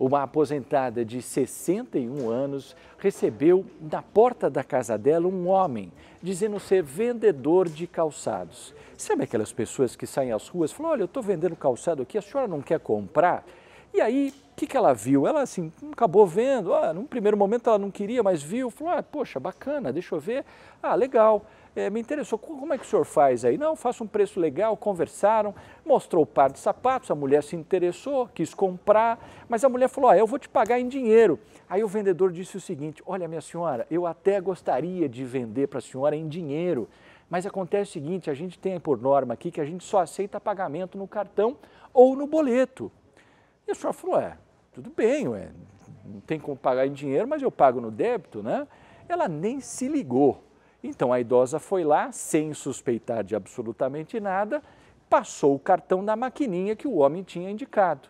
Uma aposentada de 61 anos recebeu na porta da casa dela um homem dizendo ser vendedor de calçados. Sabe aquelas pessoas que saem às ruas e falam: Olha, eu estou vendendo calçado aqui, a senhora não quer comprar? E aí, o que, que ela viu? Ela assim, acabou vendo, ah, num primeiro momento ela não queria, mas viu, falou, ah, poxa, bacana, deixa eu ver, ah, legal, é, me interessou, como é que o senhor faz aí? Não, faço um preço legal, conversaram, mostrou o par de sapatos, a mulher se interessou, quis comprar, mas a mulher falou, ah, eu vou te pagar em dinheiro. Aí o vendedor disse o seguinte, olha minha senhora, eu até gostaria de vender para a senhora em dinheiro, mas acontece o seguinte, a gente tem por norma aqui que a gente só aceita pagamento no cartão ou no boleto. E o senhor falou, é, tudo bem, ué, não tem como pagar em dinheiro, mas eu pago no débito, né? Ela nem se ligou. Então a idosa foi lá, sem suspeitar de absolutamente nada, passou o cartão na maquininha que o homem tinha indicado.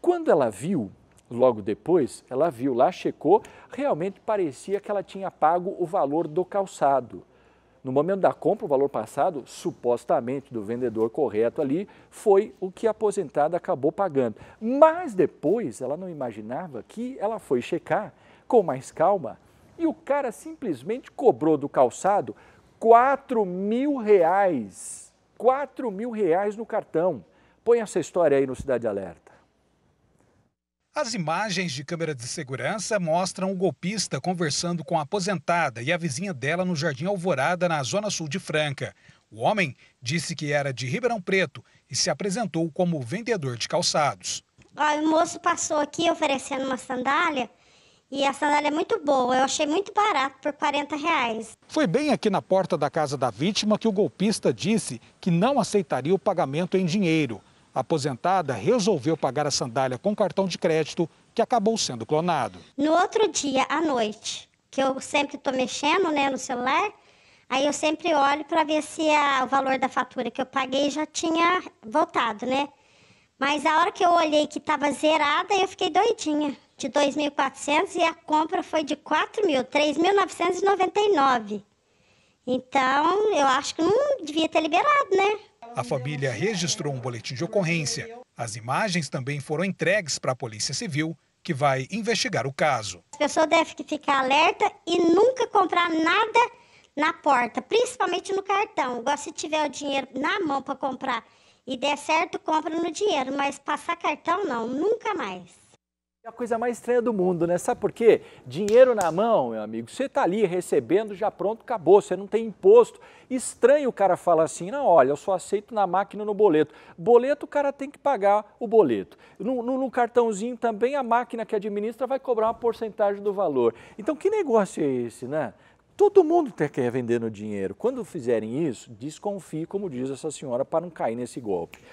Quando ela viu, logo depois, ela viu lá, checou, realmente parecia que ela tinha pago o valor do calçado. No momento da compra, o valor passado, supostamente do vendedor correto ali, foi o que a aposentada acabou pagando. Mas depois ela não imaginava que ela foi checar com mais calma e o cara simplesmente cobrou do calçado 4 mil reais. 4 mil reais no cartão. Põe essa história aí no Cidade Alerta. As imagens de câmera de segurança mostram o golpista conversando com a aposentada e a vizinha dela no Jardim Alvorada, na zona sul de Franca. O homem disse que era de Ribeirão Preto e se apresentou como vendedor de calçados. o moço passou aqui oferecendo uma sandália e a sandália é muito boa, eu achei muito barato, por 40 reais. Foi bem aqui na porta da casa da vítima que o golpista disse que não aceitaria o pagamento em dinheiro. A aposentada resolveu pagar a sandália com cartão de crédito que acabou sendo clonado. No outro dia, à noite, que eu sempre estou mexendo né, no celular, aí eu sempre olho para ver se a, o valor da fatura que eu paguei já tinha voltado, né? Mas a hora que eu olhei que estava zerada, eu fiquei doidinha. De 2.400 e a compra foi de 4.000, 3.999. Então, eu acho que não devia ter liberado, né? A família registrou um boletim de ocorrência. As imagens também foram entregues para a Polícia Civil, que vai investigar o caso. A pessoa deve ficar alerta e nunca comprar nada na porta, principalmente no cartão. Igual se tiver o dinheiro na mão para comprar e der certo, compra no dinheiro, mas passar cartão não, nunca mais. É a coisa mais estranha do mundo, né? Sabe por quê? Dinheiro na mão, meu amigo, você tá ali recebendo, já pronto, acabou, você não tem imposto. Estranho o cara falar assim, não, olha, eu só aceito na máquina no boleto. Boleto, o cara tem que pagar o boleto. No, no, no cartãozinho também, a máquina que administra vai cobrar uma porcentagem do valor. Então, que negócio é esse, né? Todo mundo tá quer vender no dinheiro. Quando fizerem isso, desconfie, como diz essa senhora, para não cair nesse golpe.